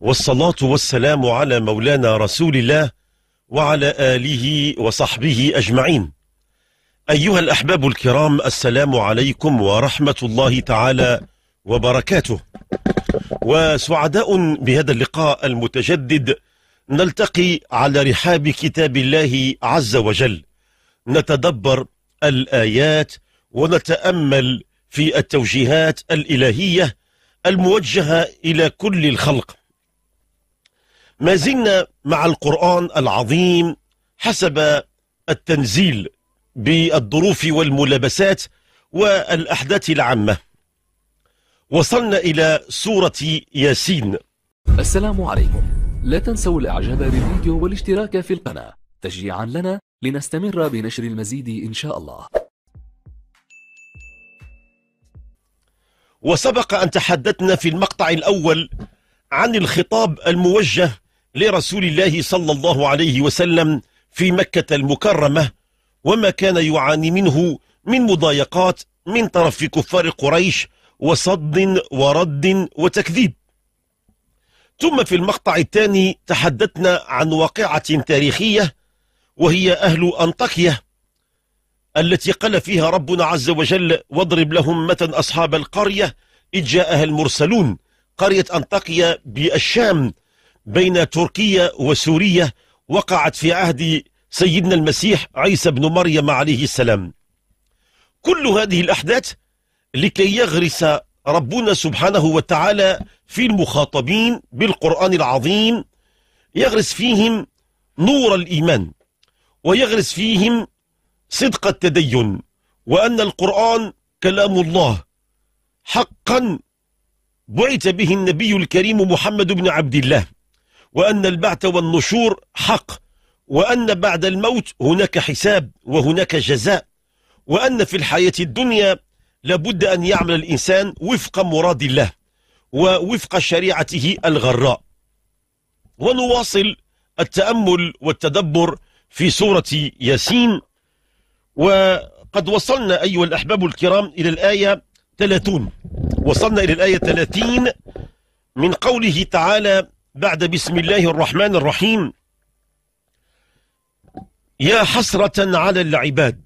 والصلاة والسلام على مولانا رسول الله وعلى آله وصحبه أجمعين أيها الأحباب الكرام السلام عليكم ورحمة الله تعالى وبركاته وسعداء بهذا اللقاء المتجدد نلتقي على رحاب كتاب الله عز وجل نتدبر الآيات ونتأمل في التوجيهات الإلهية الموجهة إلى كل الخلق ما زلنا مع القرآن العظيم حسب التنزيل بالظروف والملابسات والأحداث العامة وصلنا إلى سورة ياسين السلام عليكم لا تنسوا الإعجاب بالفيديو والاشتراك في القناة تشجيعا لنا لنستمر بنشر المزيد إن شاء الله وسبق أن تحدثنا في المقطع الأول عن الخطاب الموجه لرسول الله صلى الله عليه وسلم في مكة المكرمة وما كان يعاني منه من مضايقات من طرف كفار قريش وصد ورد وتكذيب ثم في المقطع الثاني تحدثنا عن واقعة تاريخية وهي أهل أنطاكية التي قال فيها ربنا عز وجل واضرب لهم متى أصحاب القرية إذ جاءها المرسلون قرية أنطاكية بالشام بين تركيا وسوريا وقعت في عهد سيدنا المسيح عيسى بن مريم عليه السلام كل هذه الأحداث لكي يغرس ربنا سبحانه وتعالى في المخاطبين بالقرآن العظيم يغرس فيهم نور الإيمان ويغرس فيهم صدق التدين وأن القرآن كلام الله حقا بعث به النبي الكريم محمد بن عبد الله وأن البعث والنشور حق وأن بعد الموت هناك حساب وهناك جزاء وأن في الحياة الدنيا لابد أن يعمل الإنسان وفق مراد الله ووفق شريعته الغراء ونواصل التأمل والتدبر في سورة ياسين وقد وصلنا أيها الأحباب الكرام إلى الآية 30 وصلنا إلى الآية 30 من قوله تعالى بعد بسم الله الرحمن الرحيم يا حسرة على العباد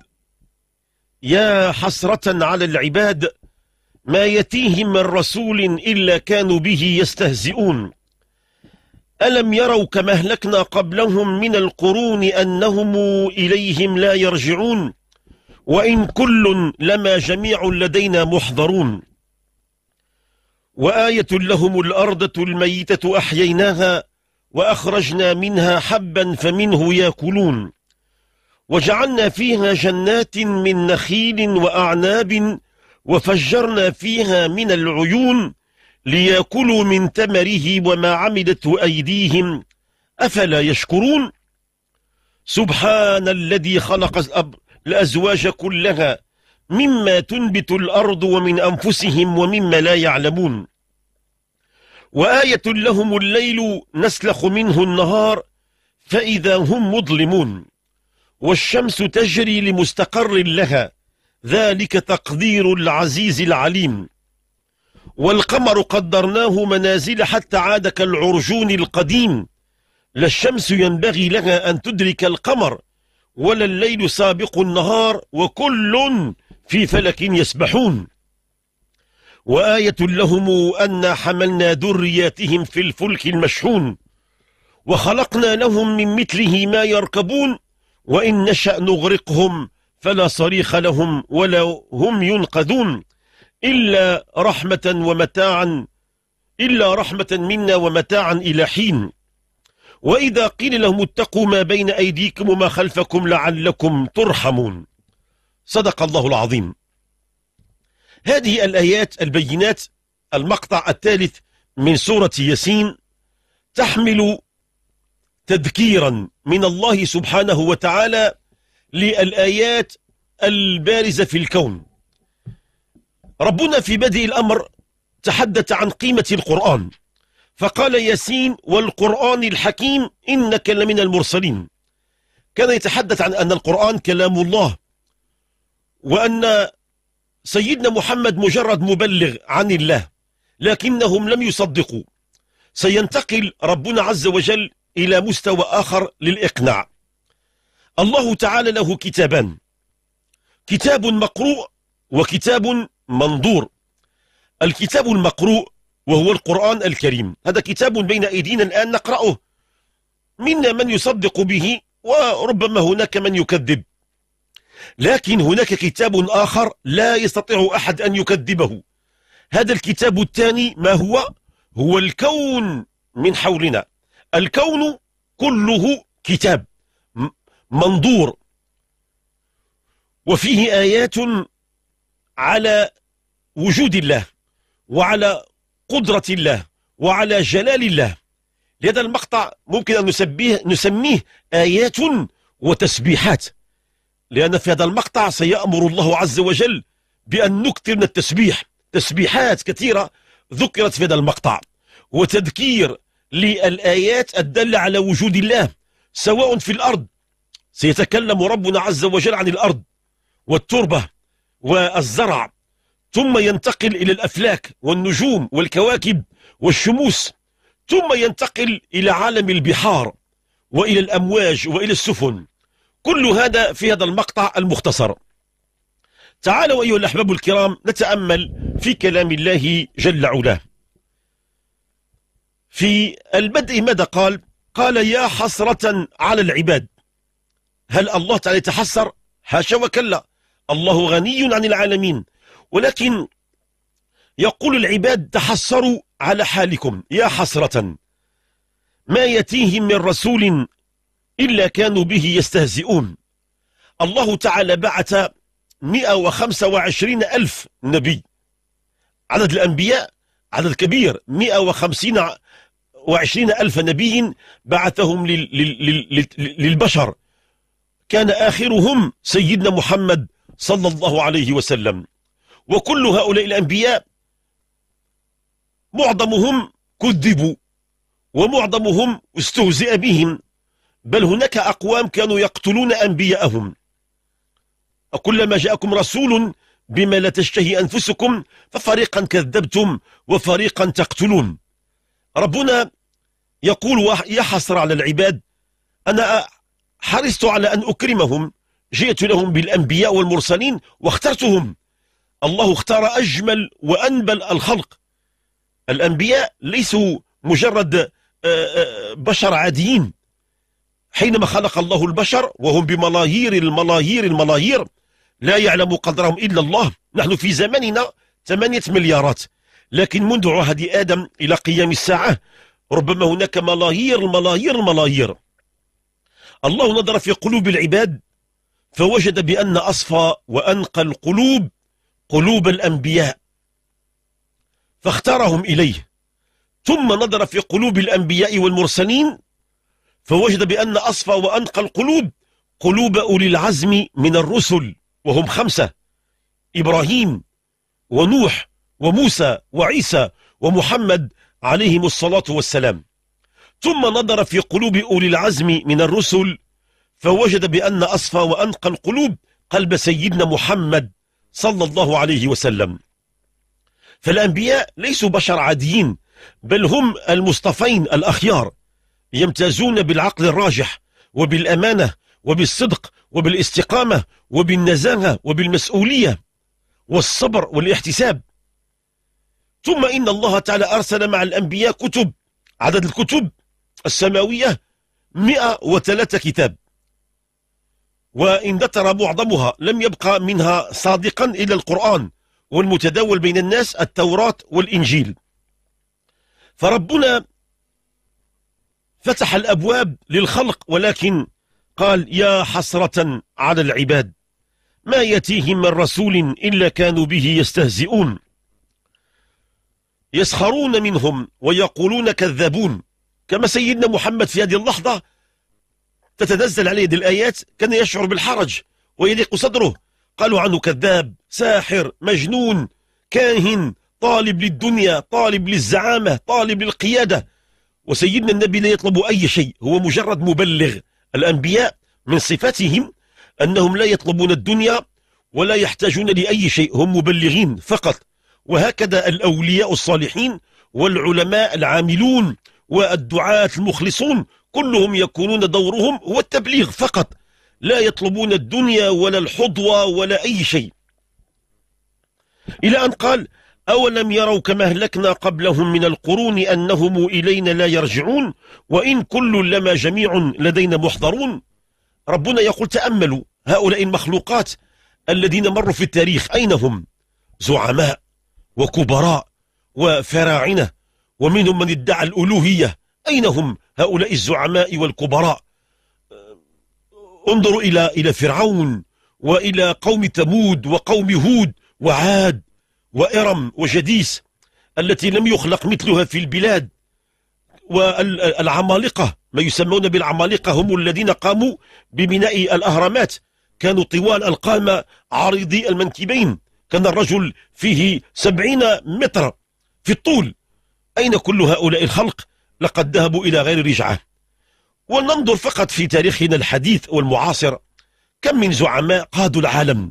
يا حسرة على العباد ما يتيهم من رسول إلا كانوا به يستهزئون ألم يروا كما أهلكنا قبلهم من القرون أنهم إليهم لا يرجعون وإن كل لما جميع لدينا محضرون وآية لهم الأرضة الميتة أحييناها وأخرجنا منها حبا فمنه ياكلون وجعلنا فيها جنات من نخيل وأعناب وفجرنا فيها من العيون ليأكلوا من تمره وما عملته أيديهم أفلا يشكرون سبحان الذي خلق الأزواج كلها مما تنبت الأرض ومن أنفسهم ومما لا يعلمون وآية لهم الليل نسلخ منه النهار فإذا هم مظلمون والشمس تجري لمستقر لها ذلك تقدير العزيز العليم والقمر قدرناه منازل حتى عاد كالعرجون القديم لا الشمس ينبغي لها أن تدرك القمر ولا الليل سابق النهار وكل في فلك يسبحون وآية لهم أنا حملنا ذرياتهم في الفلك المشحون وخلقنا لهم من مثله ما يركبون وإن نشأ نغرقهم فلا صريخ لهم ولا هم ينقذون إلا رحمة ومتاعا إلا رحمة منا ومتاعا إلى حين وإذا قيل لهم اتقوا ما بين أيديكم وما خلفكم لعلكم ترحمون صدق الله العظيم هذه الآيات البينات المقطع الثالث من سورة ياسين تحمل تذكيرا من الله سبحانه وتعالى للآيات البارزة في الكون ربنا في بدء الأمر تحدث عن قيمة القرآن فقال ياسين والقرآن الحكيم إنك لمن المرسلين كان يتحدث عن أن القرآن كلام الله وأن سيدنا محمد مجرد مبلغ عن الله لكنهم لم يصدقوا سينتقل ربنا عز وجل إلى مستوى آخر للإقناع الله تعالى له كتابان كتاب مقروء وكتاب منظور الكتاب المقروء وهو القرآن الكريم هذا كتاب بين أيدينا الآن نقرأه منا من يصدق به وربما هناك من يكذب لكن هناك كتاب آخر لا يستطيع أحد أن يكذبه هذا الكتاب الثاني ما هو؟ هو الكون من حولنا الكون كله كتاب منظور وفيه آيات على وجود الله وعلى قدرة الله وعلى جلال الله لهذا المقطع ممكن أن نسميه, نسميه آيات وتسبيحات لأن في هذا المقطع سيأمر الله عز وجل بأن نكثر من التسبيح تسبيحات كثيرة ذكرت في هذا المقطع وتذكير للآيات الدالة على وجود الله سواء في الأرض سيتكلم ربنا عز وجل عن الأرض والتربة والزرع ثم ينتقل إلى الأفلاك والنجوم والكواكب والشموس ثم ينتقل إلى عالم البحار وإلى الأمواج وإلى السفن كل هذا في هذا المقطع المختصر تعالوا أيها الأحباب الكرام نتأمل في كلام الله جل علاه في البدء ماذا قال قال يا حسرة على العباد هل الله تعالى يتحسر حاشا وكلا الله غني عن العالمين ولكن يقول العباد تحسروا على حالكم يا حسرة ما يتيهم من رسول إلا كانوا به يستهزئون الله تعالى بعث 125 ألف نبي عدد الأنبياء عدد كبير 150 وعشرين ألف نبي بعثهم للبشر كان آخرهم سيدنا محمد صلى الله عليه وسلم وكل هؤلاء الأنبياء معظمهم كذبوا ومعظمهم استهزئ بهم بل هناك أقوام كانوا يقتلون أنبياءهم أكلما جاءكم رسول بما لا تشتهي أنفسكم ففريقا كذبتم وفريقا تقتلون ربنا يقول يا حسر على العباد أنا حرصت على أن أكرمهم جئت لهم بالأنبياء والمرسلين واخترتهم الله اختار أجمل وأنبل الخلق الأنبياء ليسوا مجرد بشر عاديين حينما خلق الله البشر وهم بملايير الملايير الملايير لا يعلم قدرهم إلا الله نحن في زمننا 8 مليارات لكن منذ عهد آدم إلى قيام الساعة ربما هناك ملايير الملايير الملايير الله نظر في قلوب العباد فوجد بأن أصفى وأنقى القلوب قلوب الأنبياء فاختارهم إليه ثم نظر في قلوب الأنبياء والمرسلين فوجد بأن أصفى وأنقى القلوب قلوب أولي العزم من الرسل وهم خمسة إبراهيم ونوح وموسى وعيسى ومحمد عليهم الصلاة والسلام ثم نظر في قلوب أولي العزم من الرسل فوجد بأن أصفى وأنقى القلوب قلب سيدنا محمد صلى الله عليه وسلم فالأنبياء ليسوا بشر عاديين بل هم المصطفين الأخيار يمتازون بالعقل الراجح وبالأمانة وبالصدق وبالاستقامة وبالنزاهة وبالمسؤولية والصبر والاحتساب ثم إن الله تعالى أرسل مع الأنبياء كتب عدد الكتب السماوية 103 كتاب وإن دتر معظمها لم يبقى منها صادقا إلا القرآن والمتداول بين الناس التوراة والإنجيل فربنا فتح الأبواب للخلق ولكن قال يا حسرة على العباد ما يتيهم من رسول إلا كانوا به يستهزئون يسخرون منهم ويقولون كذابون كما سيدنا محمد في هذه اللحظة تتنزل عليه هذه الآيات كان يشعر بالحرج ويليق صدره قالوا عنه كذاب ساحر مجنون كاهن طالب للدنيا طالب للزعامة طالب للقيادة وسيدنا النبي لا يطلب أي شيء هو مجرد مبلغ الأنبياء من صفاتهم أنهم لا يطلبون الدنيا ولا يحتاجون لأي شيء هم مبلغين فقط وهكذا الأولياء الصالحين والعلماء العاملون والدعاة المخلصون كلهم يكونون دورهم هو التبليغ فقط لا يطلبون الدنيا ولا الحظوة ولا أي شيء إلى أن قال أولم يروا كما أهلكنا قبلهم من القرون أنهم إلينا لا يرجعون وإن كل لما جميع لدينا محضرون ربنا يقول تأملوا هؤلاء المخلوقات الذين مروا في التاريخ أين هم زعماء وكبراء وفراعنة ومنهم من ادعى الألوهية أين هم هؤلاء الزعماء والكبراء انظروا إلى إلى فرعون وإلى قوم ثمود وقوم هود وعاد وإرم وجديس التي لم يخلق مثلها في البلاد والعمالقة ما يسمون بالعمالقة هم الذين قاموا ببناء الأهرامات كانوا طوال القامة عريضي المنكبين كان الرجل فيه سبعين متر في الطول أين كل هؤلاء الخلق لقد ذهبوا إلى غير رجعة ولننظر فقط في تاريخنا الحديث والمعاصر كم من زعماء قادوا العالم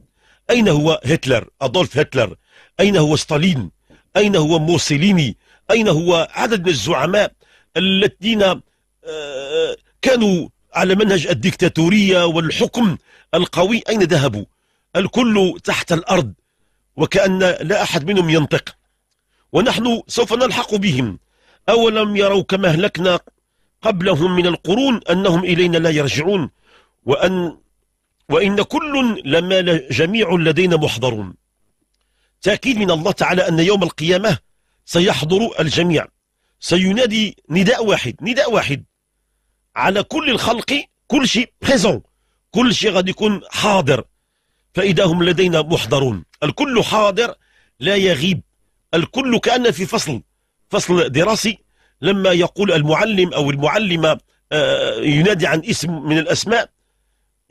أين هو هتلر أدولف هتلر أين هو ستالين أين هو موسوليني أين هو عدد من الزعماء الذين آه، كانوا على منهج الديكتاتورية والحكم القوي أين ذهبوا الكل تحت الأرض وكأن لا أحد منهم ينطق ونحن سوف نلحق بهم أولم يروا كما أهلكنا قبلهم من القرون أنهم إلينا لا يرجعون وأن وإن كل لما جميع لدينا محضرون تأكيد من الله تعالى أن يوم القيامة سيحضر الجميع سينادي نداء واحد نداء واحد على كل الخلق كل شيء بريزون كل شيء غادي يكون حاضر فإذا هم لدينا محضرون الكل حاضر لا يغيب الكل كأن في فصل فصل دراسي لما يقول المعلم أو المعلمة آه، ينادي عن اسم من الأسماء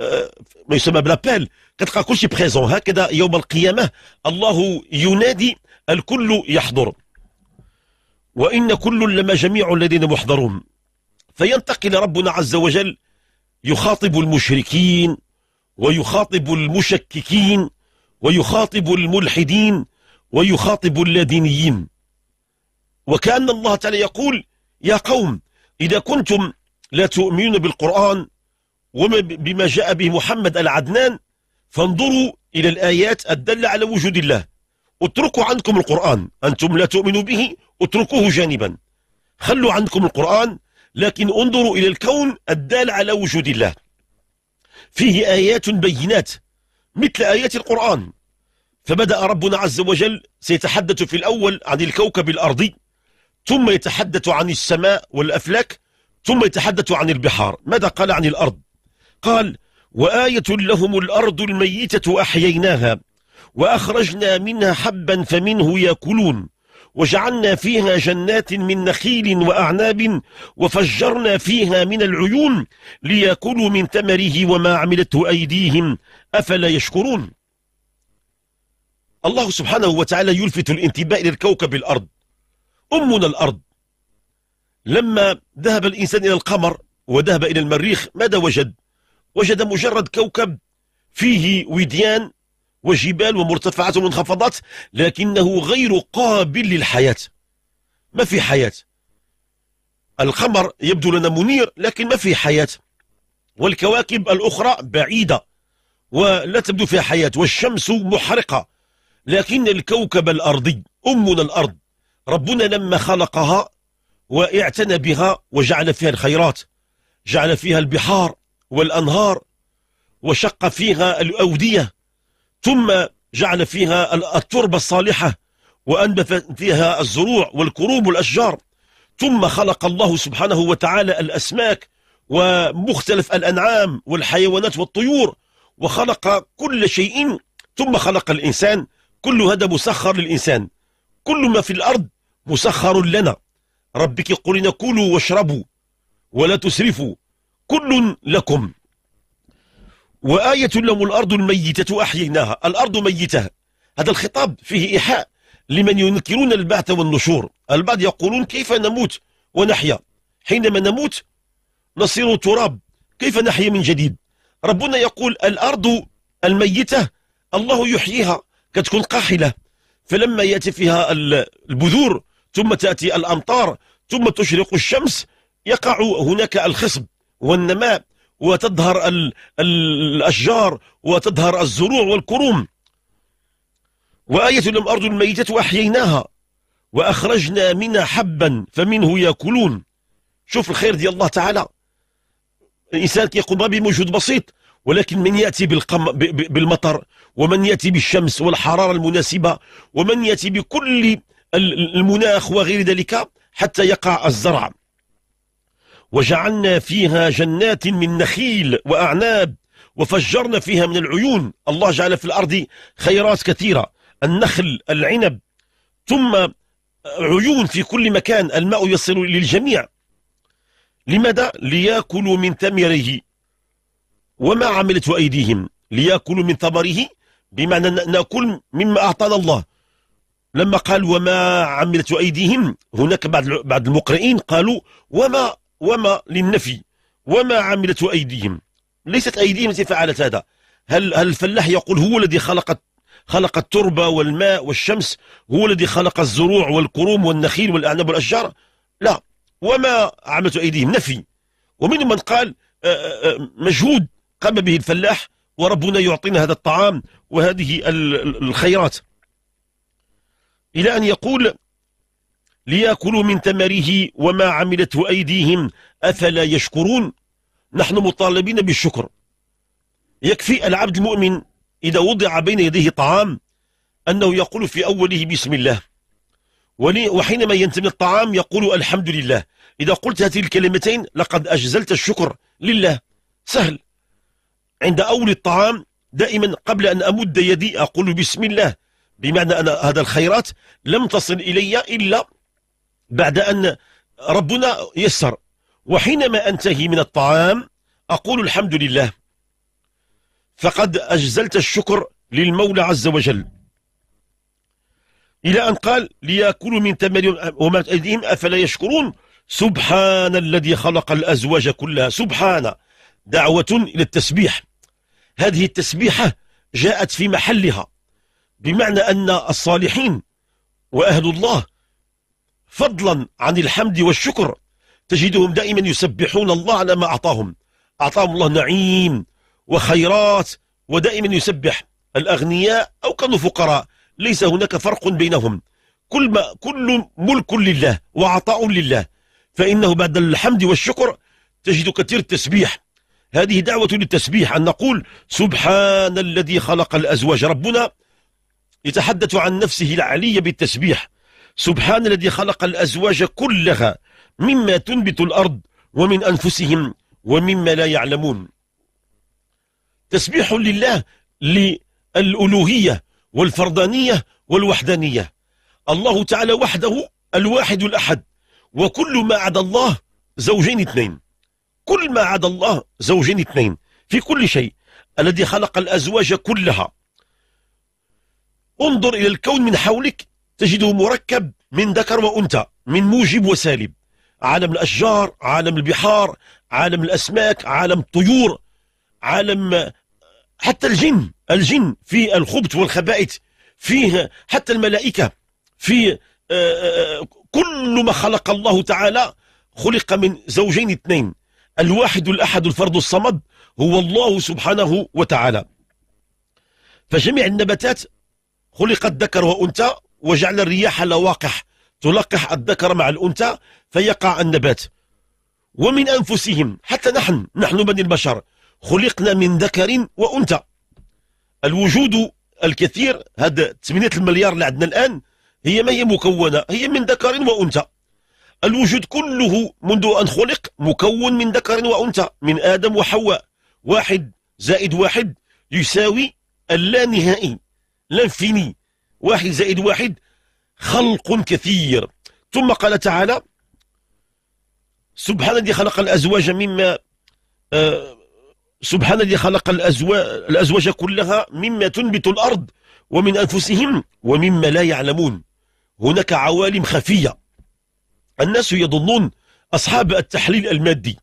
ما آه، يسمى بلابيل كتلقى كلشي بريزون هكذا يوم القيامه الله ينادي الكل يحضر وان كل لما جميع الذين محضرون فينتقل ربنا عز وجل يخاطب المشركين ويخاطب المشككين ويخاطب الملحدين ويخاطب اللادينيين وكان الله تعالى يقول يا قوم إذا كنتم لا تؤمنون بالقرآن وما بما جاء به محمد العدنان فانظروا إلى الآيات الدالة على وجود الله اتركوا عنكم القرآن أنتم لا تؤمنوا به اتركوه جانبا خلوا عنكم القرآن لكن انظروا إلى الكون الدال على وجود الله فيه آيات بينات مثل آيات القرآن فبدأ ربنا عز وجل سيتحدث في الأول عن الكوكب الأرضي ثم يتحدث عن السماء والأفلاك ثم يتحدث عن البحار ماذا قال عن الأرض قال وآية لهم الأرض الميتة أحييناها وأخرجنا منها حبا فمنه يأكلون وجعلنا فيها جنات من نخيل وأعناب وفجرنا فيها من العيون ليأكلوا من ثمره وما عملته أيديهم أفلا يشكرون الله سبحانه وتعالى يلفت الانتباه للكوكب الأرض أمنا الأرض لما ذهب الإنسان إلى القمر وذهب إلى المريخ ماذا وجد وجد مجرد كوكب فيه وديان وجبال ومرتفعات ومنخفضات لكنه غير قابل للحياة ما في حياة القمر يبدو لنا منير لكن ما في حياة والكواكب الأخرى بعيدة ولا تبدو فيها حياة والشمس محرقة لكن الكوكب الأرضي أمنا الأرض ربنا لما خلقها واعتنى بها وجعل فيها الخيرات جعل فيها البحار والأنهار وشق فيها الأودية ثم جعل فيها التربة الصالحة وأنبت فيها الزروع والكروم والأشجار ثم خلق الله سبحانه وتعالى الأسماك ومختلف الأنعام والحيوانات والطيور وخلق كل شيء ثم خلق الإنسان كل هذا مسخر للإنسان كل ما في الأرض مسخر لنا ربك قل كلوا واشربوا ولا تسرفوا كل لكم وآية لهم الأرض الميتة أحييناها الأرض ميتة هذا الخطاب فيه إيحاء لمن ينكرون البعث والنشور البعض يقولون كيف نموت ونحيا حينما نموت نصير تراب كيف نحيا من جديد ربنا يقول الأرض الميتة الله يحييها كتكون قاحلة فلما يأتي فيها البذور ثم تأتي الأمطار ثم تشرق الشمس يقع هناك الخصب والنماء وتظهر الأشجار وتظهر الزروع والكروم وآية لم أرض الميتة أحييناها وأخرجنا منها حبا فمنه يأكلون شوف الخير ديال الله تعالى الإنسان يقوم به موجود بسيط ولكن من يأتي بالقم بالمطر ومن يأتي بالشمس والحرارة المناسبة ومن يأتي بكل المناخ وغير ذلك حتى يقع الزرع وجعلنا فيها جنات من نخيل وأعناب وفجرنا فيها من العيون الله جعل في الأرض خيرات كثيرة النخل العنب ثم عيون في كل مكان الماء يصل للجميع لماذا؟ ليأكلوا من ثمره وما عملت أيديهم ليأكلوا من ثمره بمعنى نأكل مما أعطانا الله لما قال وما عملت أيديهم هناك بعض المقرئين قالوا وما وما للنفي وما عملت أيديهم ليست أيديهم التي فعلت هذا هل, هل الفلاح يقول هو الذي خلق خلق التربة والماء والشمس هو الذي خلق الزروع والكروم والنخيل والأعنب والأشجار لا وما عملت أيديهم نفي ومنهم من قال مجهود قام به الفلاح وربنا يعطينا هذا الطعام وهذه الخيرات إلى أن يقول ليأكلوا من ثمره وما عملته أيديهم أفلا يشكرون نحن مطالبين بالشكر يكفي العبد المؤمن إذا وضع بين يديه طعام أنه يقول في أوله بسم الله وحينما ينتمي الطعام يقول الحمد لله إذا قلت هذه الكلمتين لقد أجزلت الشكر لله سهل عند أول الطعام دائما قبل أن أمد يدي أقول بسم الله بمعنى أن هذا الخيرات لم تصل إلي إلا بعد أن ربنا يسر وحينما أنتهي من الطعام أقول الحمد لله فقد أجزلت الشكر للمولى عز وجل إلى أن قال ليأكلوا من تمرهم وما أيديهم أفلا يشكرون سبحان الذي خلق الأزواج كلها سبحان دعوة إلى التسبيح هذه التسبيحة جاءت في محلها بمعنى أن الصالحين وأهل الله فضلا عن الحمد والشكر تجدهم دائما يسبحون الله على ما أعطاهم أعطاهم الله نعيم وخيرات ودائما يسبح الأغنياء أو كانوا فقراء ليس هناك فرق بينهم كل, ما كل ملك لله وعطاء لله فإنه بعد الحمد والشكر تجد كثير التسبيح هذه دعوة للتسبيح أن نقول سبحان الذي خلق الأزواج ربنا يتحدث عن نفسه العلي بالتسبيح سبحان الذي خلق الأزواج كلها مما تنبت الأرض ومن أنفسهم ومما لا يعلمون تسبيح لله للألوهية والفردانية والوحدانية الله تعالى وحده الواحد الأحد وكل ما عدا الله زوجين اثنين كل ما عدا الله زوجين اثنين في كل شيء الذي خلق الأزواج كلها انظر إلى الكون من حولك تجده مركب من ذكر وأنثى من موجب وسالب عالم الأشجار عالم البحار عالم الأسماك عالم الطيور عالم حتى الجن الجن في الخبث والخبائث فيه حتى الملائكة في آه، آه، كل ما خلق الله تعالى خلق من زوجين اثنين الواحد الأحد الفرد الصمد هو الله سبحانه وتعالى فجميع النباتات خلقت ذكر وأنثى وجعل الرياح لواقح تلقح الذكر مع الأنثى فيقع النبات ومن أنفسهم حتى نحن نحن بني البشر خلقنا من ذكر وأنثى الوجود الكثير هذا 8 المليار اللي عندنا الآن هي ما هي مكونة هي من ذكر وأنثى الوجود كله منذ أن خلق مكون من ذكر وأنثى من آدم وحواء واحد زائد واحد يساوي اللانهائي لانفيني واحد زائد واحد خلق كثير ثم قال تعالى سبحان الذي خلق الأزواج مما آه سبحان الذي خلق الأزواج, الأزواج كلها مما تنبت الأرض ومن أنفسهم ومما لا يعلمون هناك عوالم خفية الناس يظنون أصحاب التحليل المادي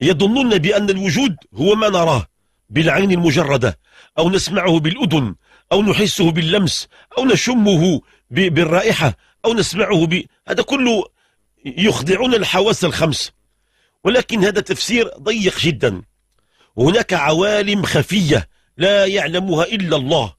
يظنون بأن الوجود هو ما نراه بالعين المجردة أو نسمعه بالأذن أو نحسه باللمس أو نشمه بالرائحة أو نسمعه ب... هذا كله يخضعون الحواس الخمس ولكن هذا تفسير ضيق جدا وهناك عوالم خفية لا يعلمها إلا الله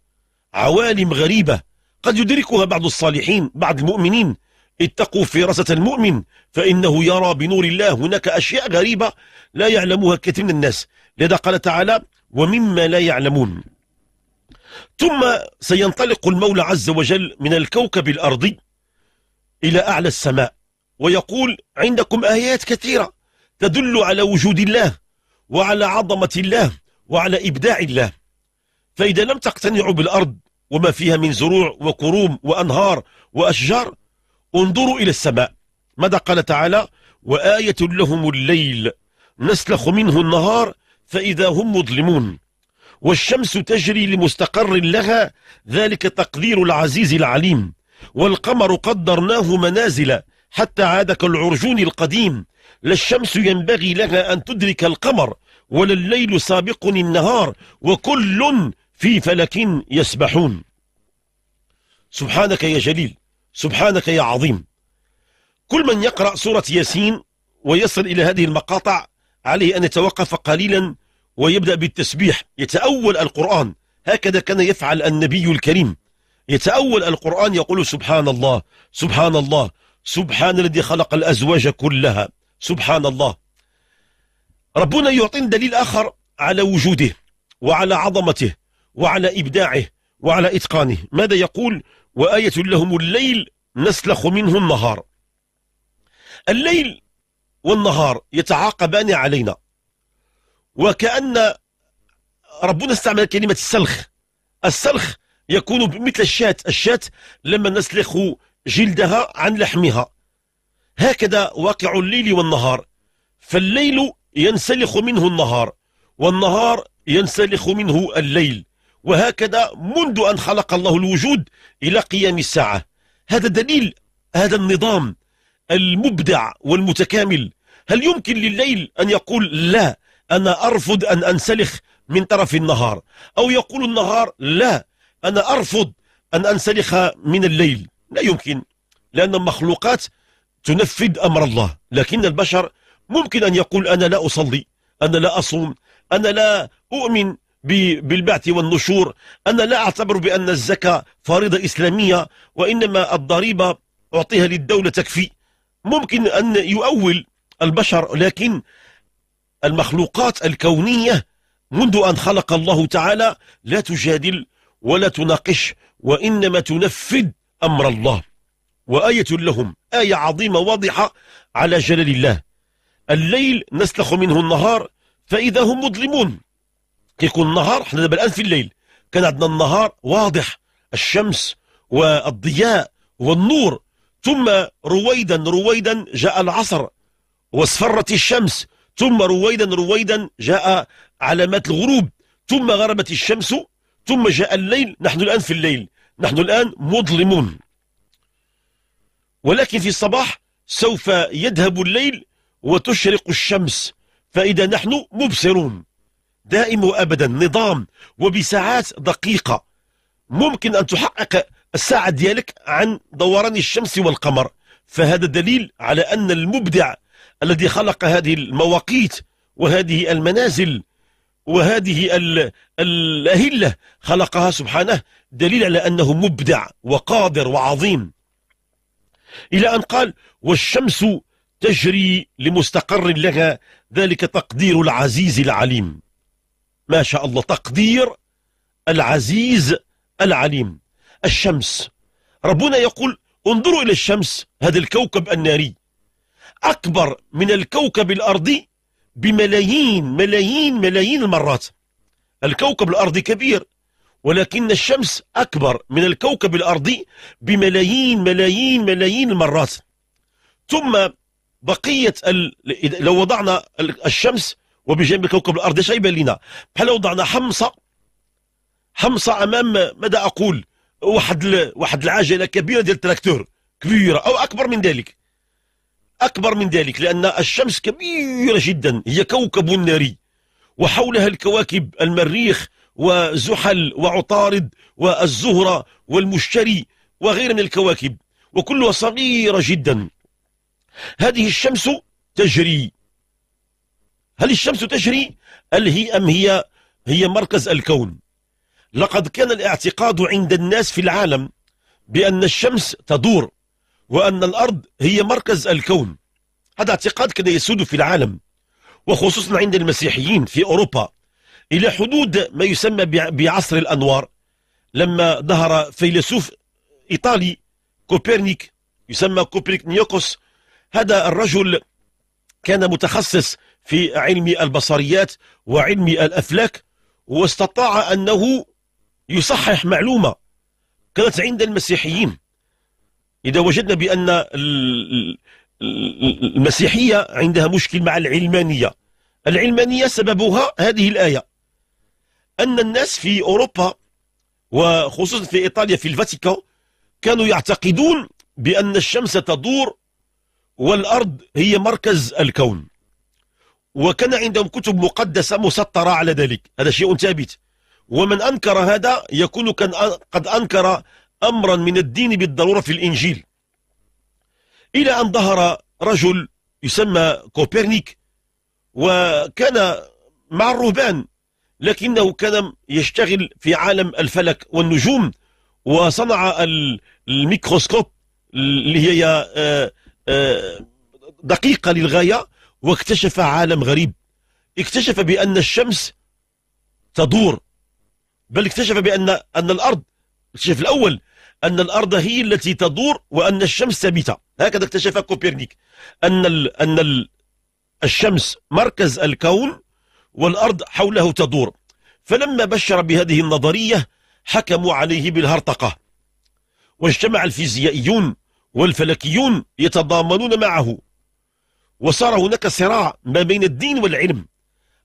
عوالم غريبة قد يدركها بعض الصالحين بعض المؤمنين اتقوا فراسة المؤمن فإنه يرى بنور الله هناك أشياء غريبة لا يعلمها كثير من الناس لذا قال تعالى ومما لا يعلمون ثم سينطلق المولى عز وجل من الكوكب الأرضي إلى أعلى السماء ويقول عندكم آيات كثيرة تدل على وجود الله وعلى عظمة الله وعلى إبداع الله فإذا لم تقتنعوا بالأرض وما فيها من زروع وكروم وأنهار وأشجار انظروا إلى السماء ماذا قال تعالى وآية لهم الليل نسلخ منه النهار فإذا هم مظلمون والشمس تجري لمستقر لها ذلك تقدير العزيز العليم والقمر قدرناه منازل حتى عاد كالعرجون القديم لا الشمس ينبغي لها أن تدرك القمر ولا الليل سابق النهار وكل في فلك يسبحون سبحانك يا جليل سبحانك يا عظيم كل من يقرأ سورة ياسين ويصل إلى هذه المقاطع عليه أن يتوقف قليلا ويبدأ بالتسبيح يتأول القرآن هكذا كان يفعل النبي الكريم يتأول القرآن يقول سبحان الله سبحان الله سبحان الذي خلق الأزواج كلها سبحان الله ربنا يعطينا دليل آخر على وجوده وعلى عظمته وعلى إبداعه وعلى إتقانه ماذا يقول وآية لهم الليل نسلخ منه النهار الليل والنهار يتعاقبان علينا وكأن ربنا استعمل كلمة السلخ السلخ يكون مثل الشاة الشاة لما نسلخ جلدها عن لحمها هكذا واقع الليل والنهار فالليل ينسلخ منه النهار والنهار ينسلخ منه الليل وهكذا منذ أن خلق الله الوجود إلى قيام الساعة هذا دليل هذا النظام المبدع والمتكامل هل يمكن لليل أن يقول لا أنا أرفض أن أنسلخ من طرف النهار أو يقول النهار لا أنا أرفض أن أنسلخ من الليل لا يمكن لأن المخلوقات تنفذ أمر الله لكن البشر ممكن أن يقول أنا لا أصلي أنا لا أصوم أنا لا أؤمن بالبعث والنشور أنا لا أعتبر بأن الزكاة فريضة إسلامية وإنما الضريبة أعطيها للدولة تكفي ممكن أن يؤول البشر لكن المخلوقات الكونية منذ أن خلق الله تعالى لا تجادل ولا تناقش وإنما تنفذ أمر الله وآية لهم آية عظيمة واضحة على جلال الله الليل نسلخ منه النهار فإذا هم مظلمون كيكون النهار احنا دابا الآن في الليل كان عندنا النهار واضح الشمس والضياء والنور ثم رويدا رويدا جاء العصر واصفرت الشمس ثم رويدا رويدا جاء علامات الغروب ثم غربت الشمس ثم جاء الليل نحن الآن في الليل نحن الآن مظلمون ولكن في الصباح سوف يذهب الليل وتشرق الشمس فإذا نحن مبصرون دائم وأبدا نظام وبساعات دقيقة ممكن أن تحقق الساعة ديالك عن دوران الشمس والقمر فهذا دليل على أن المبدع الذي خلق هذه المواقيت وهذه المنازل وهذه الأهلة خلقها سبحانه دليل على أنه مبدع وقادر وعظيم إلى أن قال والشمس تجري لمستقر لها ذلك تقدير العزيز العليم ما شاء الله تقدير العزيز العليم الشمس ربنا يقول انظروا إلى الشمس هذا الكوكب الناري أكبر من الكوكب الأرضي بملايين ملايين ملايين المرات الكوكب الأرضي كبير ولكن الشمس أكبر من الكوكب الأرضي بملايين ملايين ملايين المرات ثم بقية ال... لو وضعنا الشمس وبجانب كوكب الأرض ايش يبان لنا بحال وضعنا حمصة حمصة أمام ماذا أقول واحد ال... واحد العجلة كبيرة ديال التراكتور كبيرة أو أكبر من ذلك أكبر من ذلك لأن الشمس كبيرة جدا هي كوكب ناري وحولها الكواكب المريخ وزحل وعطارد والزهرة والمشتري وغيرها من الكواكب وكلها صغيرة جدا هذه الشمس تجري هل الشمس تجري هل هي أم هي هي مركز الكون لقد كان الاعتقاد عند الناس في العالم بأن الشمس تدور وأن الأرض هي مركز الكون هذا اعتقاد كان يسود في العالم وخصوصا عند المسيحيين في أوروبا إلى حدود ما يسمى بعصر الأنوار لما ظهر فيلسوف إيطالي كوبرنيك يسمى كوبريك نيوكوس هذا الرجل كان متخصص في علم البصريات وعلم الأفلاك واستطاع أنه يصحح معلومة كانت عند المسيحيين إذا وجدنا بأن المسيحية عندها مشكل مع العلمانية العلمانية سببها هذه الآية أن الناس في أوروبا وخصوصا في إيطاليا في الفاتيكان كانوا يعتقدون بأن الشمس تدور والأرض هي مركز الكون وكان عندهم كتب مقدسة مسطرة على ذلك هذا شيء ثابت ومن أنكر هذا يكون قد أنكر أمرا من الدين بالضرورة في الإنجيل إلى أن ظهر رجل يسمى كوبرنيك وكان مع الرهبان لكنه كان يشتغل في عالم الفلك والنجوم وصنع الميكروسكوب اللي هي آه، آه، دقيقة للغاية واكتشف عالم غريب اكتشف بأن الشمس تدور بل اكتشف بأن أن الأرض اكتشف الأول أن الأرض هي التي تدور وأن الشمس ثابتة هكذا اكتشف كوبرنيك أن الـ أن الـ الشمس مركز الكون والأرض حوله تدور فلما بشر بهذه النظرية حكموا عليه بالهرطقة واجتمع الفيزيائيون والفلكيون يتضامنون معه وصار هناك صراع ما بين الدين والعلم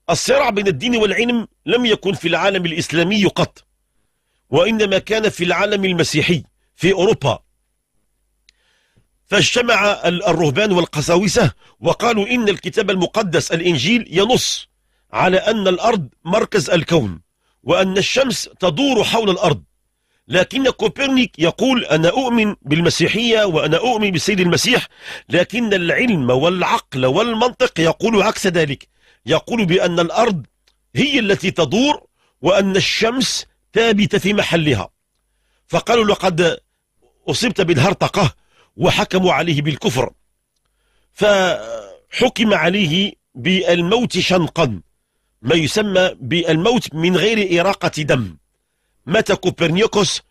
الصراع بين الدين والعلم لم يكن في العالم الإسلامي قط وإنما كان في العالم المسيحي في أوروبا فاجتمع الرهبان والقساوسة وقالوا إن الكتاب المقدس الإنجيل ينص على أن الأرض مركز الكون وأن الشمس تدور حول الأرض لكن كوبرنيك يقول أنا أؤمن بالمسيحية وأنا أؤمن بالسيد المسيح لكن العلم والعقل والمنطق يقول عكس ذلك يقول بأن الأرض هي التي تدور وأن الشمس ثابتة في محلها فقالوا لقد أصبت بالهرطقة وحكموا عليه بالكفر فحكم عليه بالموت شنقا ما يسمى بالموت من غير إراقة دم مات كوبرنيكوس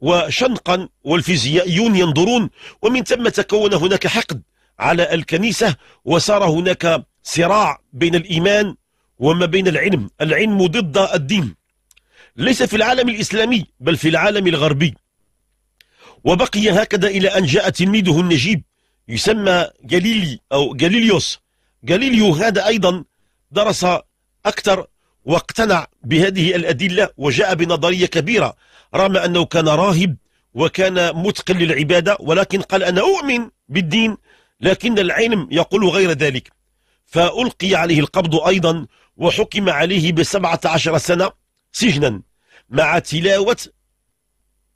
وشنقا والفيزيائيون ينظرون ومن ثم تكون هناك حقد على الكنيسة وصار هناك صراع بين الإيمان وما بين العلم العلم ضد الدين ليس في العالم الإسلامي بل في العالم الغربي وبقي هكذا إلى أن جاء تلميذه النجيب يسمى جاليلي أو جاليليوس جاليليو هذا أيضا درس أكثر واقتنع بهذه الأدلة وجاء بنظرية كبيرة رغم أنه كان راهب وكان متقن للعبادة ولكن قال أنا أؤمن بالدين لكن العلم يقول غير ذلك فألقي عليه القبض أيضا وحكم عليه بسبعة عشر سنة سجنا مع تلاوة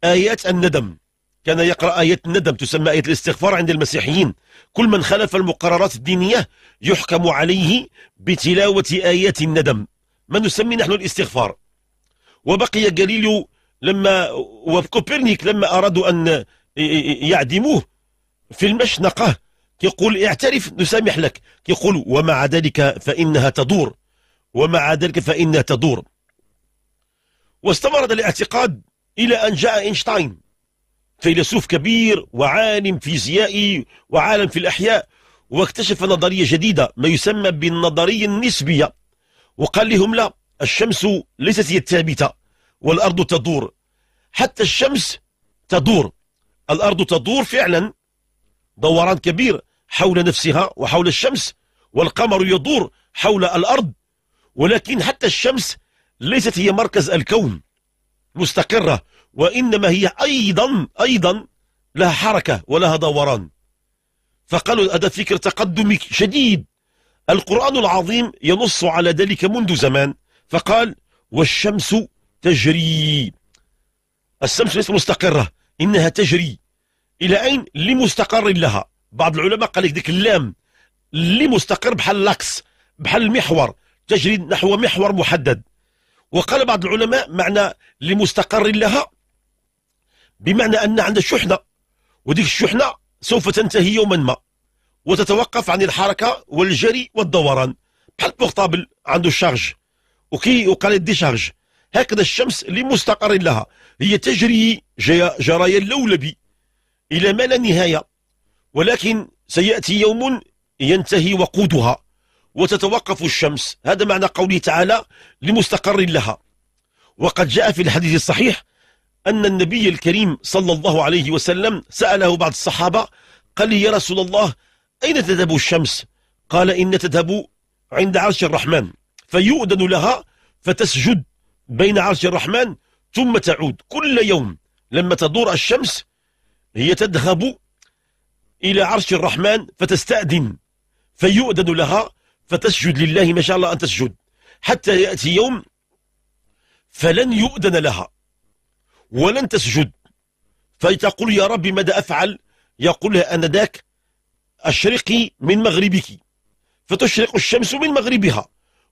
آيات الندم كان يقرأ آية الندم تسمى آية الاستغفار عند المسيحيين كل من خالف المقررات الدينية يحكم عليه بتلاوة آيات الندم ما نسمي نحن الاستغفار وبقي جاليليو لما وكوبرنيك لما أرادوا أن يعدموه في المشنقة يقول اعترف نسامح لك يقول ومع ذلك فإنها تدور ومع ذلك فإنها تدور واستمرد الاعتقاد إلى أن جاء أينشتاين فيلسوف كبير وعالم فيزيائي وعالم في الأحياء واكتشف نظرية جديدة ما يسمى بالنظرية النسبية وقال لهم لا الشمس ليست هي الثابتة والأرض تدور حتى الشمس تدور الأرض تدور فعلا دوران كبير حول نفسها وحول الشمس والقمر يدور حول الأرض ولكن حتى الشمس ليست هي مركز الكون مستقرة وإنما هي أيضا أيضا لها حركة ولها دوران فقالوا هذا فكر تقدمي شديد القرآن العظيم ينص على ذلك منذ زمان فقال والشمس تجري الشمس ليست مستقرة إنها تجري إلى أين لمستقر لها بعض العلماء قال لك ديك اللام لمستقر بحال لاكس بحال المحور تجري نحو محور محدد وقال بعض العلماء معنى لمستقر لها بمعنى أن عندها شحنة وديك الشحنة سوف تنتهي يوما ما وتتوقف عن الحركة والجري والدوران بحال البورتابل عنده شارج وكي وقال دي شارج هكذا الشمس لمستقر لها هي تجري جرايا اللولبي إلى ما لا نهاية ولكن سيأتي يوم ينتهي وقودها وتتوقف الشمس هذا معنى قوله تعالى لمستقر لها وقد جاء في الحديث الصحيح أن النبي الكريم صلى الله عليه وسلم سأله بعض الصحابة قال لي يا رسول الله أين تذهب الشمس قال إن تذهب عند عرش الرحمن فيؤذن لها فتسجد بين عرش الرحمن ثم تعود كل يوم لما تدور الشمس هي تذهب إلى عرش الرحمن فتستأذن فيؤذن لها فتسجد لله ما شاء الله أن تسجد حتى يأتي يوم فلن يؤذن لها ولن تسجد فتقول يا ربي ماذا أفعل يقول لها أنا ذاك أشرقي من مغربك فتشرق الشمس من مغربها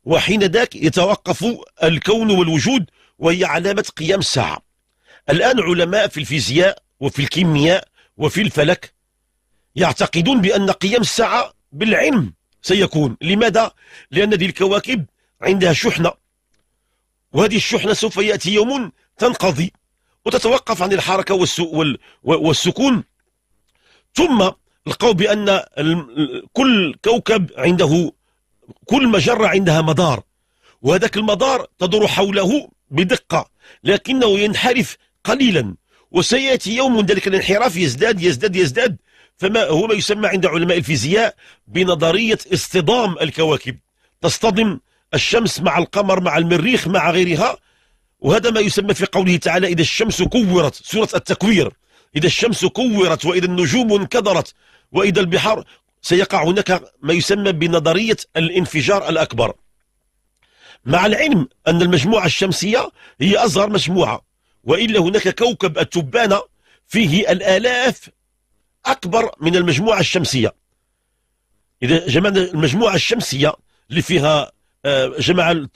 وحين ذاك يتوقف الكون والوجود وهي علامة قيام الساعة الآن علماء في الفيزياء وفي الكيمياء وفي الفلك يعتقدون بأن قيام الساعة بالعلم سيكون لماذا؟ لأن هذه الكواكب عندها شحنة وهذه الشحنة سوف يأتي يوم تنقضي وتتوقف عن الحركة والسكون ثم لقوا بأن كل كوكب عنده كل مجرة عندها مدار وهذاك المدار تدور حوله بدقة لكنه ينحرف قليلا وسيأتي يوم ذلك الانحراف يزداد يزداد يزداد فما هو ما يسمى عند علماء الفيزياء بنظرية اصطدام الكواكب تصطدم الشمس مع القمر مع المريخ مع غيرها وهذا ما يسمى في قوله تعالى إذا الشمس كورت سورة التكوير إذا الشمس كورت وإذا النجوم انكدرت وإذا البحار سيقع هناك ما يسمى بنظرية الانفجار الأكبر مع العلم أن المجموعة الشمسية هي أصغر مجموعة وإلا هناك كوكب التبانة فيه الآلاف أكبر من المجموعة الشمسية إذا جمعنا المجموعة الشمسية اللي فيها آه، جمع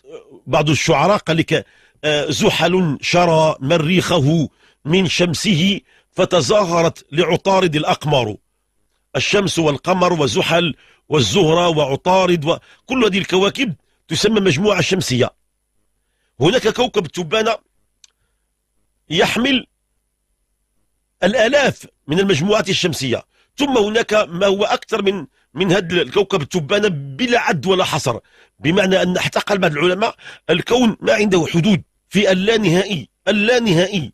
بعض الشعراء قال لك آه، زحل شرى مريخه من شمسه فتظاهرت لعطارد الأقمار الشمس والقمر وزحل والزهرة وعطارد وكل هذه الكواكب تسمى مجموعة شمسية هناك كوكب تبانة يحمل الآلاف من المجموعات الشمسية ثم هناك ما هو أكثر من من هذا الكوكب التبانة بلا عد ولا حصر بمعنى أن حتى قال بعض العلماء الكون ما عنده حدود في اللانهائي اللانهائي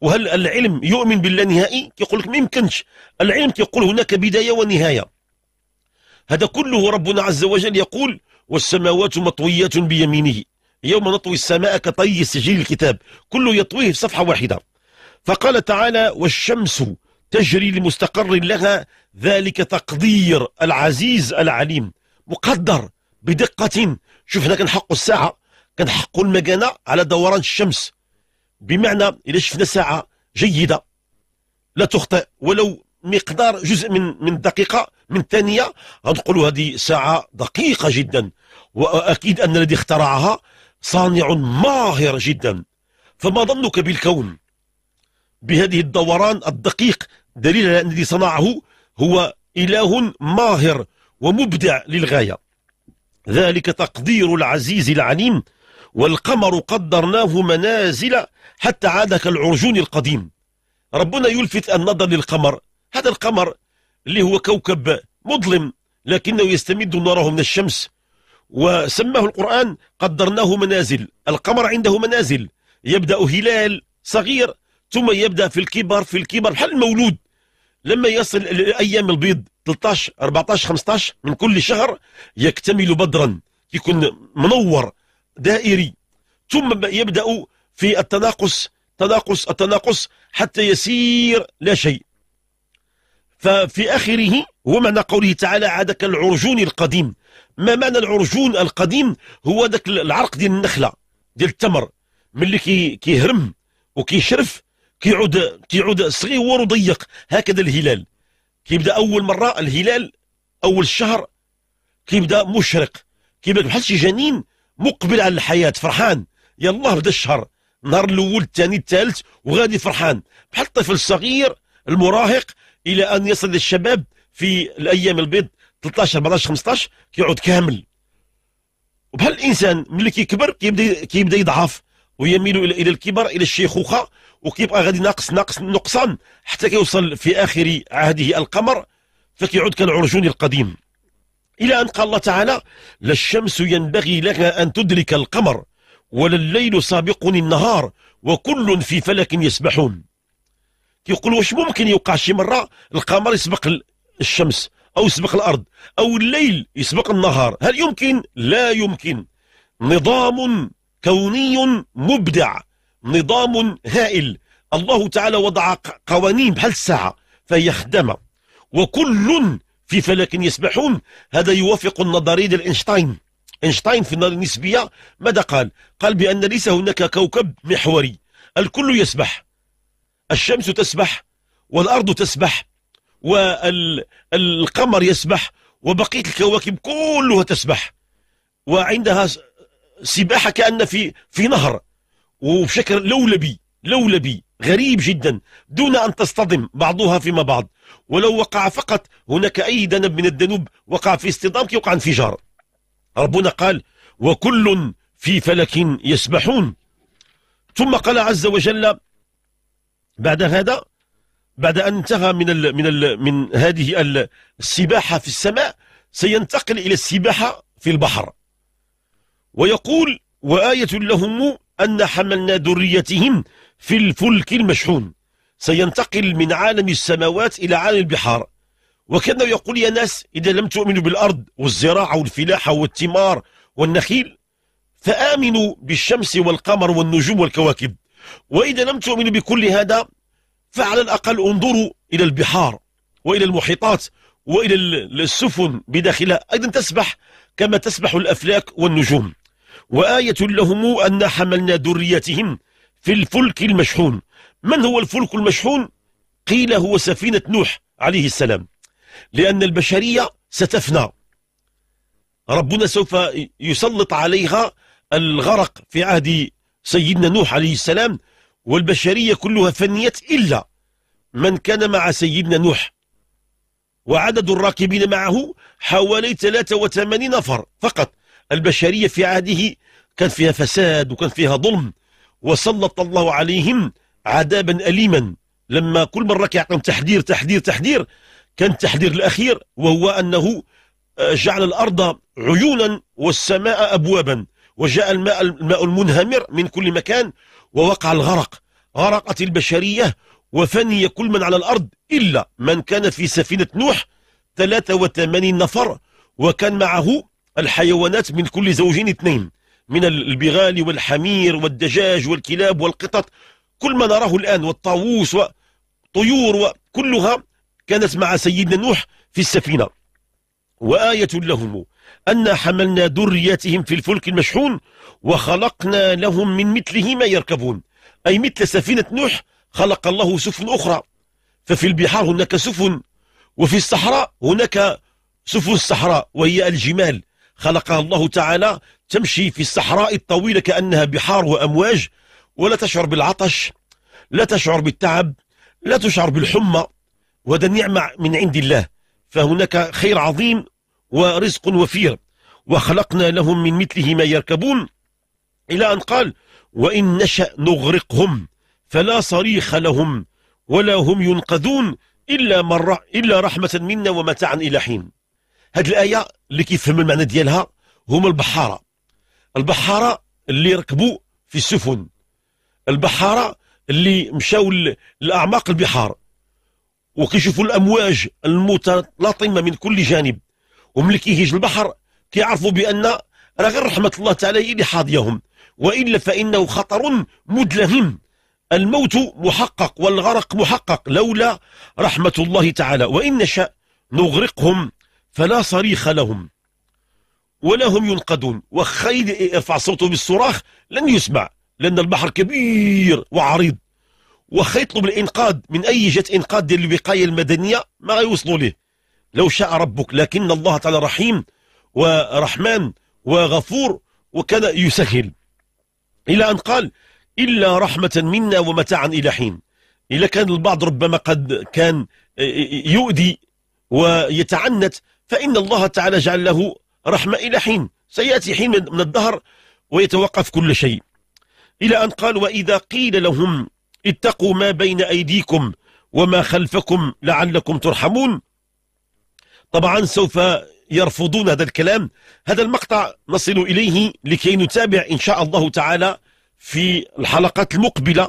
وهل العلم يؤمن باللانهائي كيقول لك ما يمكنش العلم كيقول هناك بداية ونهاية هذا كله ربنا عز وجل يقول والسماوات مطويات بيمينه يوم نطوي السماء كطي سجل الكتاب كله يطويه في صفحة واحدة فقال تعالى والشمس تجري لمستقر لها ذلك تقدير العزيز العليم مقدر بدقة شوف هنا كنحقوا الساعة كنحقوا المكانة على دوران الشمس بمعنى إذا شفنا ساعة جيدة لا تخطئ ولو مقدار جزء من من دقيقة من ثانية غنقولوا هذه ساعة دقيقة جدا وأكيد أن الذي اخترعها صانع ماهر جدا فما ظنك بالكون بهذه الدوران الدقيق دليل على أن الذي صنعه هو إله ماهر ومبدع للغاية ذلك تقدير العزيز العليم والقمر قدرناه منازل حتى عاد كالعرجون القديم ربنا يلفت النظر للقمر هذا القمر اللي هو كوكب مظلم لكنه يستمد ناره من الشمس وسماه القرآن قدرناه منازل القمر عنده منازل يبدأ هلال صغير ثم يبدأ في الكبر في الكبر بحال المولود لما يصل الايام البيض 13 14 15 من كل شهر يكتمل بدرا يكون منور دائري ثم يبدأ في التناقص تناقص التناقص حتى يسير لا شيء ففي آخره هو معنى قوله تعالى عاد كالعرجون القديم ما معنى العرجون القديم هو ذاك العرق ديال النخلة ديال التمر ملي كيهرم وكيشرف كيعود كيعود صغيور وضيق هكذا الهلال كيبدا اول مره الهلال اول الشهر كيبدا مشرق كيبدا بحال شي جنين مقبل على الحياه فرحان يلاه بدا الشهر النهار الاول الثاني الثالث وغادي فرحان بحال الطفل الصغير المراهق الى ان يصل للشباب في الايام البيض 13 14 15 كيعود كامل وبحال الانسان ملي كيكبر كيبدا كيبدا يضعف ويميل الى الكبر الى الشيخوخه وكيبقى غادي ناقص ناقص نقصان حتى كيوصل في اخر عهده القمر فكيعود كالعرجون القديم الى ان قال الله تعالى لا الشمس ينبغي لك ان تدرك القمر ولا الليل سابقني النهار وكل في فلك يسبحون كيقول واش ممكن يوقع شي مره القمر يسبق الشمس او يسبق الارض او الليل يسبق النهار هل يمكن لا يمكن نظام كوني مبدع نظام هائل الله تعالى وضع قوانين بحال الساعة فهي خدامة وكل في فلك يسبحون هذا يوافق النظرية لإنشتاين إنشتاين في النظرية النسبية ماذا قال؟ قال بأن ليس هناك كوكب محوري الكل يسبح الشمس تسبح والأرض تسبح والقمر يسبح وبقية الكواكب كلها تسبح وعندها سباحة كأن في في نهر وبشكل لولبي لولبي غريب جدا دون أن تصطدم بعضها فيما بعض ولو وقع فقط هناك أي ذنب من الذنوب وقع في اصطدام يوقع انفجار ربنا قال وكل في فلك يسبحون ثم قال عز وجل بعد هذا بعد أن انتهى من الـ من الـ من هذه السباحة في السماء سينتقل إلى السباحة في البحر ويقول وآية لهم أن حملنا ذريتهم في الفلك المشحون سينتقل من عالم السماوات إلى عالم البحار وكانه يقول يا ناس إذا لم تؤمنوا بالأرض والزراعة والفلاحة والثمار والنخيل فآمنوا بالشمس والقمر والنجوم والكواكب وإذا لم تؤمنوا بكل هذا فعلى الأقل انظروا إلى البحار وإلى المحيطات وإلى السفن بداخلها أيضا تسبح كما تسبح الأفلاك والنجوم وآية لهم أن حملنا ذريتهم في الفلك المشحون من هو الفلك المشحون؟ قيل هو سفينة نوح عليه السلام لأن البشرية ستفنى ربنا سوف يسلط عليها الغرق في عهد سيدنا نوح عليه السلام والبشرية كلها فنيت إلا من كان مع سيدنا نوح وعدد الراكبين معه حوالي 83 نفر فقط البشرية في عهده كان فيها فساد وكان فيها ظلم وسلط الله عليهم عذابا أليما لما كل مرة كان تحذير تحذير تحذير كان التحذير الأخير وهو أنه آه، جعل الأرض عيونا والسماء أبوابا وجاء الماء, الماء المنهمر من كل مكان ووقع الغرق غرقت البشرية وفني كل من على الأرض إلا من كان في سفينة نوح 83 نفر وكان معه الحيوانات من كل زوجين اثنين من البغال والحمير والدجاج والكلاب والقطط كل ما نراه الآن والطاووس وطيور وكلها كانت مع سيدنا نوح في السفينة وآية لهم أن حملنا ذريتهم في الفلك المشحون وخلقنا لهم من مثله ما يركبون أي مثل سفينة نوح خلق الله سفن أخرى ففي البحار هناك سفن وفي الصحراء هناك سفن الصحراء وهي الجمال خلقها الله تعالى تمشي في الصحراء الطويلة كأنها بحار وأمواج ولا تشعر بالعطش لا تشعر بالتعب لا تشعر بالحمى وهذا نعمة من عند الله فهناك خير عظيم ورزق وفير وخلقنا لهم من مثله ما يركبون إلى أن قال وإن نشأ نغرقهم فلا صريخ لهم ولا هم ينقذون إلا, من إلا رحمة منا ومتاعا إلى حين هذه الايه اللي كيفهم المعنى ديالها هما البحاره البحاره اللي ركبوا في السفن البحاره اللي مشاو لاعماق البحار وكيشوفوا الامواج المتلاطمه من كل جانب وملي كيهيج البحر كيعرفوا بان راه غير رحمه الله تعالى هي اللي حاضيهم والا فانه خطر مدلهم الموت محقق والغرق محقق لولا رحمه الله تعالى وان نشاء نغرقهم فلا صريخ لهم ولا هم ينقذون وخيل ارفع إيه، إيه، صوته بالصراخ لن يسمع لأن البحر كبير وعريض وخا يطلب الإنقاذ من أي جهة إنقاذ ديال الوقاية المدنية ما غيوصلوا ليه لو شاء ربك لكن الله تعالى رحيم ورحمن وغفور وكان يسهل إلى أن قال إلا رحمة منا ومتاعا إلى حين اذا كان البعض ربما قد كان إيه، يؤذي ويتعنت فإن الله تعالى جعل له رحمة إلى حين سيأتي حين من الدهر ويتوقف كل شيء إلى أن قال وإذا قيل لهم اتقوا ما بين أيديكم وما خلفكم لعلكم ترحمون طبعا سوف يرفضون هذا الكلام هذا المقطع نصل إليه لكي نتابع إن شاء الله تعالى في الحلقات المقبلة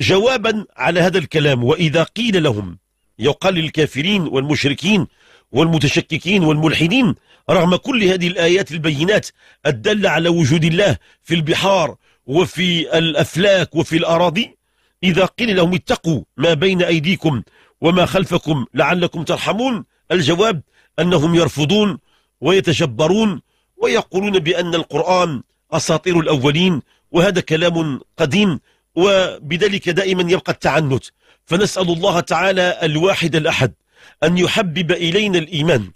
جوابا على هذا الكلام وإذا قيل لهم يقال للكافرين والمشركين والمتشككين والملحدين رغم كل هذه الآيات البينات الدالة على وجود الله في البحار وفي الأفلاك وفي الأراضي إذا قيل لهم اتقوا ما بين أيديكم وما خلفكم لعلكم ترحمون الجواب أنهم يرفضون ويتجبرون ويقولون بأن القرآن أساطير الأولين وهذا كلام قديم وبذلك دائما يبقى التعنت فنسأل الله تعالى الواحد الأحد أن يحبب إلينا الإيمان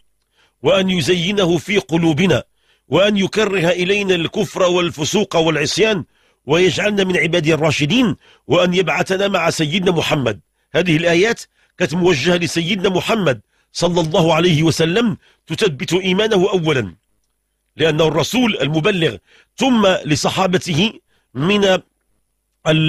وأن يزينه في قلوبنا وأن يكره إلينا الكفر والفسوق والعصيان ويجعلنا من عباده الراشدين وأن يبعثنا مع سيدنا محمد هذه الآيات كانت موجهة لسيدنا محمد صلى الله عليه وسلم تثبت إيمانه أولا لأنه الرسول المبلغ ثم لصحابته من ال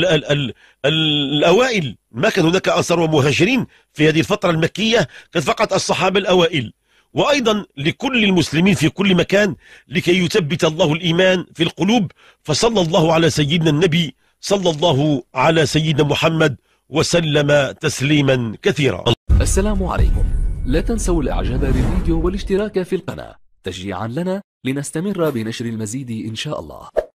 ال الـ الأوائل ما كان هناك أنصار ومهاجرين في هذه الفترة المكية كان فقط الصحابة الأوائل وأيضا لكل المسلمين في كل مكان لكي يثبت الله الإيمان في القلوب فصلى الله على سيدنا النبي صلى الله على سيدنا محمد وسلم تسليما كثيرا السلام عليكم لا تنسوا الإعجاب بالفيديو والاشتراك في القناة تشجيعا لنا لنستمر بنشر المزيد إن شاء الله